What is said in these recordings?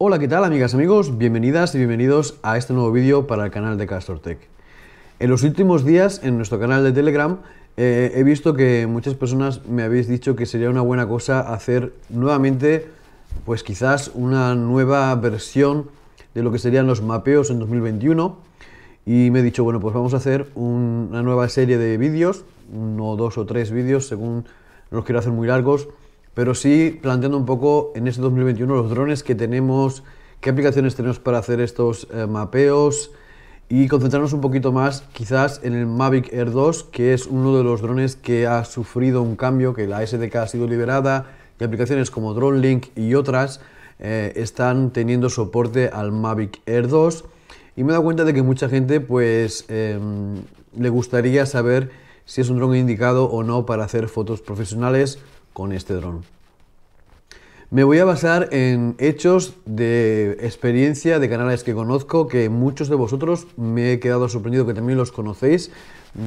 Hola, ¿qué tal amigas, amigos? Bienvenidas y bienvenidos a este nuevo vídeo para el canal de Tech. En los últimos días, en nuestro canal de Telegram, eh, he visto que muchas personas me habéis dicho que sería una buena cosa hacer nuevamente, pues quizás una nueva versión de lo que serían los mapeos en 2021 y me he dicho, bueno, pues vamos a hacer una nueva serie de vídeos, uno, dos o tres vídeos, según no los quiero hacer muy largos, pero sí planteando un poco en este 2021 los drones que tenemos, qué aplicaciones tenemos para hacer estos eh, mapeos y concentrarnos un poquito más quizás en el Mavic Air 2, que es uno de los drones que ha sufrido un cambio, que la SDK ha sido liberada y aplicaciones como DroneLink y otras eh, están teniendo soporte al Mavic Air 2 y me he dado cuenta de que mucha gente pues em, le gustaría saber si es un dron indicado o no para hacer fotos profesionales con este dron. Me voy a basar en hechos de experiencia de canales que conozco, que muchos de vosotros me he quedado sorprendido que también los conocéis.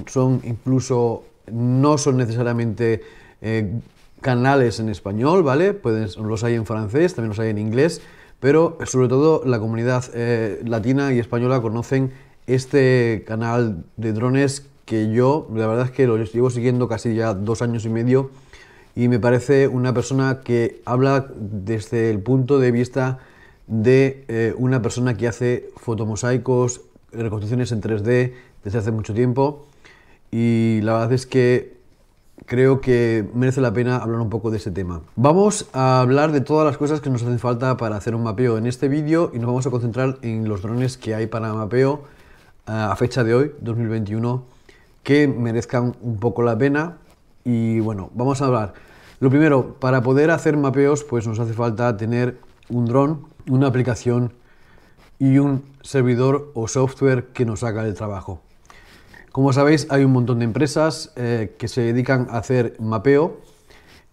Son incluso, no son necesariamente eh, canales en español, ¿vale? Pueden, los hay en francés, también los hay en inglés pero sobre todo la comunidad eh, latina y española conocen este canal de drones que yo, la verdad es que lo llevo siguiendo casi ya dos años y medio y me parece una persona que habla desde el punto de vista de eh, una persona que hace fotomosaicos, reconstrucciones en 3D desde hace mucho tiempo y la verdad es que creo que merece la pena hablar un poco de ese tema. Vamos a hablar de todas las cosas que nos hacen falta para hacer un mapeo en este vídeo y nos vamos a concentrar en los drones que hay para mapeo eh, a fecha de hoy, 2021, que merezcan un poco la pena. Y bueno, vamos a hablar. Lo primero, para poder hacer mapeos, pues nos hace falta tener un dron, una aplicación y un servidor o software que nos haga el trabajo. Como sabéis, hay un montón de empresas eh, que se dedican a hacer mapeo.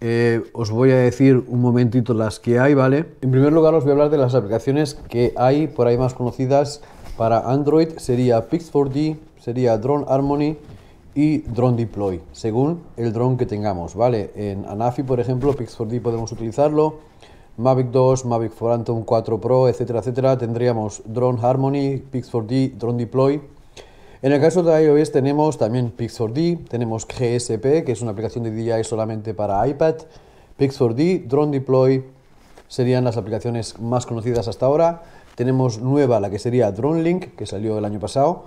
Eh, os voy a decir un momentito las que hay, ¿vale? En primer lugar os voy a hablar de las aplicaciones que hay por ahí más conocidas para Android. Sería Pix4D, sería Drone Harmony y Drone Deploy, según el drone que tengamos, ¿vale? En Anafi, por ejemplo, Pix4D podemos utilizarlo. Mavic 2, Mavic Anthem 4 Pro, etcétera, etcétera. Tendríamos Drone Harmony, Pix4D, Drone Deploy en el caso de iOS tenemos también Pix4D, tenemos GSP, que es una aplicación de DJI solamente para iPad, Pix4D, Drone Deploy, serían las aplicaciones más conocidas hasta ahora. Tenemos nueva, la que sería DroneLink, que salió el año pasado.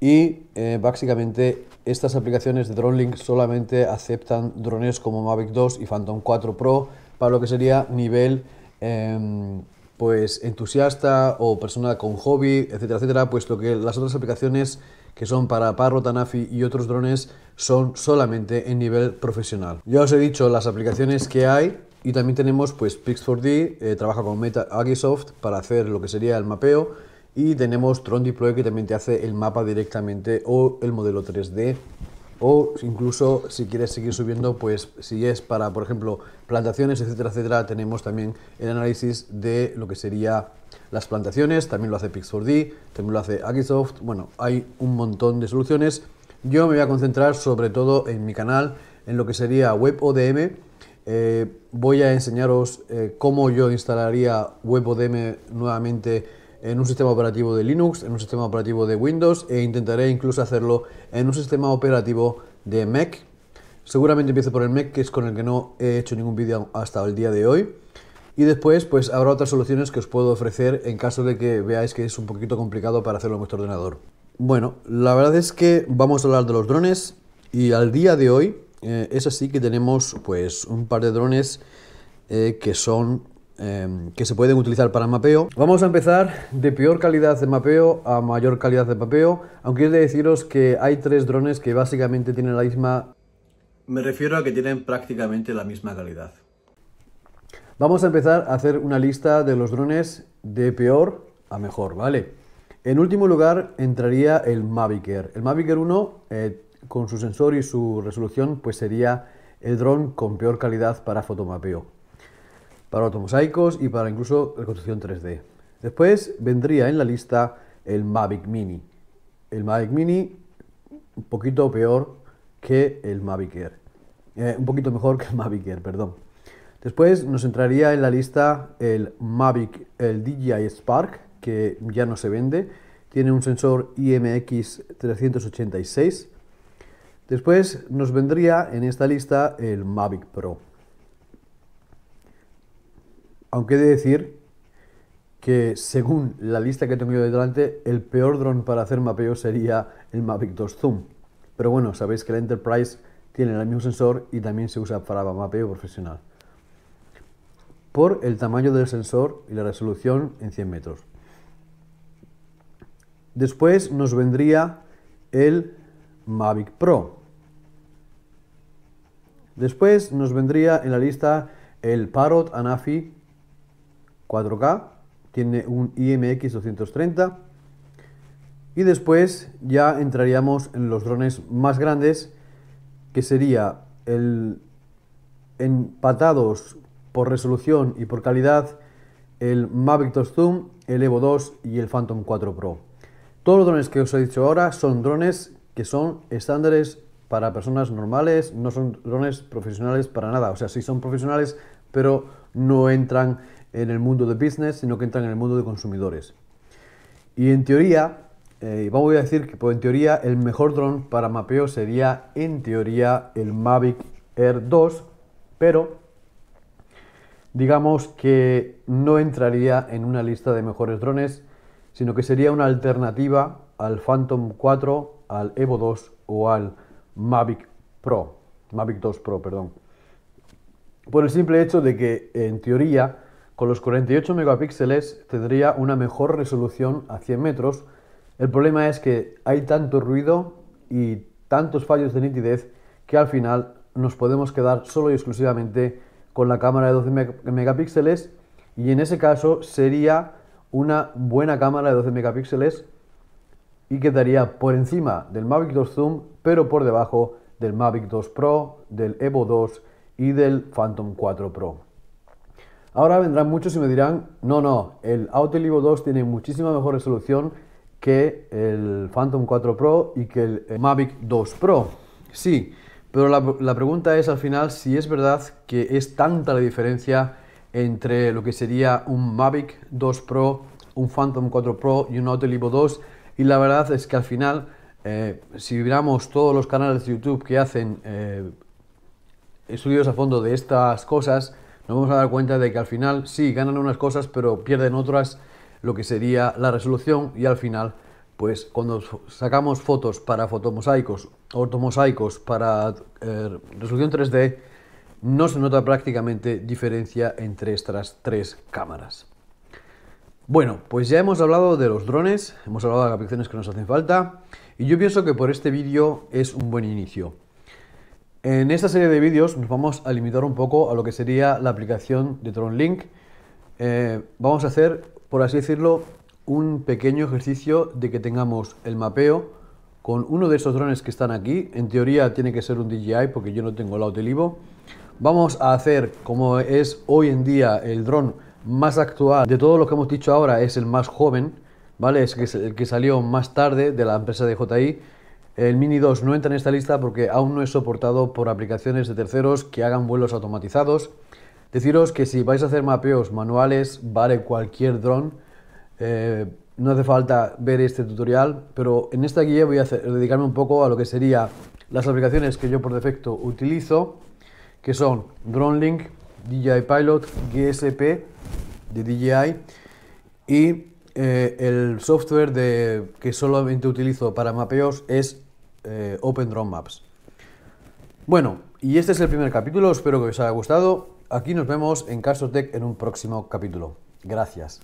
Y eh, básicamente estas aplicaciones de DroneLink solamente aceptan drones como Mavic 2 y Phantom 4 Pro para lo que sería nivel... Eh, pues entusiasta o persona con hobby, etcétera, etcétera, puesto que las otras aplicaciones que son para Parrot, Anafi y otros drones son solamente en nivel profesional. Ya os he dicho las aplicaciones que hay y también tenemos pues Pix4D, eh, trabaja con Meta Agisoft para hacer lo que sería el mapeo y tenemos Tron que también te hace el mapa directamente o el modelo 3D o incluso si quieres seguir subiendo, pues si es para, por ejemplo, plantaciones, etcétera, etcétera, tenemos también el análisis de lo que sería las plantaciones, también lo hace Pix4D, también lo hace Agisoft, bueno, hay un montón de soluciones. Yo me voy a concentrar sobre todo en mi canal, en lo que sería WebODM. Eh, voy a enseñaros eh, cómo yo instalaría WebODM nuevamente en un sistema operativo de Linux, en un sistema operativo de Windows e intentaré incluso hacerlo en un sistema operativo de Mac. Seguramente empiezo por el Mac, que es con el que no he hecho ningún vídeo hasta el día de hoy. Y después, pues habrá otras soluciones que os puedo ofrecer en caso de que veáis que es un poquito complicado para hacerlo en vuestro ordenador. Bueno, la verdad es que vamos a hablar de los drones y al día de hoy eh, es así que tenemos pues un par de drones eh, que son Em, que se pueden utilizar para mapeo. Vamos a empezar de peor calidad de mapeo a mayor calidad de mapeo, aunque he de deciros que hay tres drones que básicamente tienen la misma... Me refiero a que tienen prácticamente la misma calidad. Vamos a empezar a hacer una lista de los drones de peor a mejor, ¿vale? En último lugar entraría el Mavic Air. El Mavic Air 1, eh, con su sensor y su resolución, pues sería el dron con peor calidad para fotomapeo para mosaicos y para incluso reconstrucción 3D. Después vendría en la lista el Mavic Mini. El Mavic Mini un poquito peor que el Mavic Air. Eh, un poquito mejor que el Mavic Air, perdón. Después nos entraría en la lista el Mavic, el DJI Spark, que ya no se vende. Tiene un sensor IMX 386. Después nos vendría en esta lista el Mavic Pro. Aunque he de decir que según la lista que tengo yo delante, el peor dron para hacer mapeo sería el Mavic 2 Zoom. Pero bueno, sabéis que la Enterprise tiene el mismo sensor y también se usa para mapeo profesional. Por el tamaño del sensor y la resolución en 100 metros. Después nos vendría el Mavic Pro. Después nos vendría en la lista el Parrot Anafi 4K, tiene un IMX 230 y después ya entraríamos en los drones más grandes que sería el empatados por resolución y por calidad el Mavic 2 Zoom, el Evo 2 y el Phantom 4 Pro. Todos los drones que os he dicho ahora son drones que son estándares para personas normales, no son drones profesionales para nada. O sea, sí son profesionales, pero no entran en el mundo de business, sino que entra en el mundo de consumidores. Y en teoría, eh, vamos a decir que pues, en teoría el mejor dron para mapeo sería en teoría el Mavic Air 2, pero digamos que no entraría en una lista de mejores drones, sino que sería una alternativa al Phantom 4, al Evo 2 o al Mavic Pro, Mavic 2 Pro, perdón. Por el simple hecho de que en teoría con los 48 megapíxeles tendría una mejor resolución a 100 metros. El problema es que hay tanto ruido y tantos fallos de nitidez que al final nos podemos quedar solo y exclusivamente con la cámara de 12 megapíxeles y en ese caso sería una buena cámara de 12 megapíxeles y quedaría por encima del Mavic 2 Zoom pero por debajo del Mavic 2 Pro, del Evo 2 y del Phantom 4 Pro. Ahora vendrán muchos y me dirán, no, no, el Auto Evo 2 tiene muchísima mejor resolución que el Phantom 4 Pro y que el eh, Mavic 2 Pro. Sí, pero la, pregunta es al final si es verdad que es tanta la diferencia entre lo que sería un Mavic 2 Pro, un Phantom 4 Pro y un Auto Evo 2. Y la verdad es que al final, eh, si miramos todos los canales de YouTube que hacen eh, estudios a fondo de estas cosas, nos vamos a dar cuenta de que al final sí ganan unas cosas, pero pierden otras, lo que sería la resolución y al final, pues cuando sacamos fotos para fotomosaicos, o ortomosaicos, para eh, resolución 3D, no se nota prácticamente diferencia entre estas tres cámaras. Bueno, pues ya hemos hablado de los drones, hemos hablado de las aplicaciones que nos hacen falta y yo pienso que por este vídeo es un buen inicio. En esta serie de vídeos nos vamos a limitar un poco a lo que sería la aplicación de DroneLink eh, vamos a hacer, por así decirlo, un pequeño ejercicio de que tengamos el mapeo con uno de esos drones que están aquí. En teoría tiene que ser un DJI porque yo no tengo la Autelivo. Vamos a hacer, como es hoy en día el dron más actual de todos los que hemos dicho ahora, es el más joven, ¿vale? Es el que salió más tarde de la empresa de JI el Mini 2 no entra en esta lista porque aún no es soportado por aplicaciones de terceros que hagan vuelos automatizados. Deciros que si vais a hacer mapeos manuales, vale cualquier dron. Eh, no hace falta ver este tutorial, pero en esta guía voy a dedicarme un poco a lo que serían las aplicaciones que yo por defecto utilizo, que son DroneLink, DJI Pilot, GSP de DJI y eh, el software de, que solamente utilizo para mapeos es eh, Open Drone Maps. Bueno, y este es el primer capítulo, espero que os haya gustado. Aquí nos vemos en Castrotech Tech en un próximo capítulo. Gracias.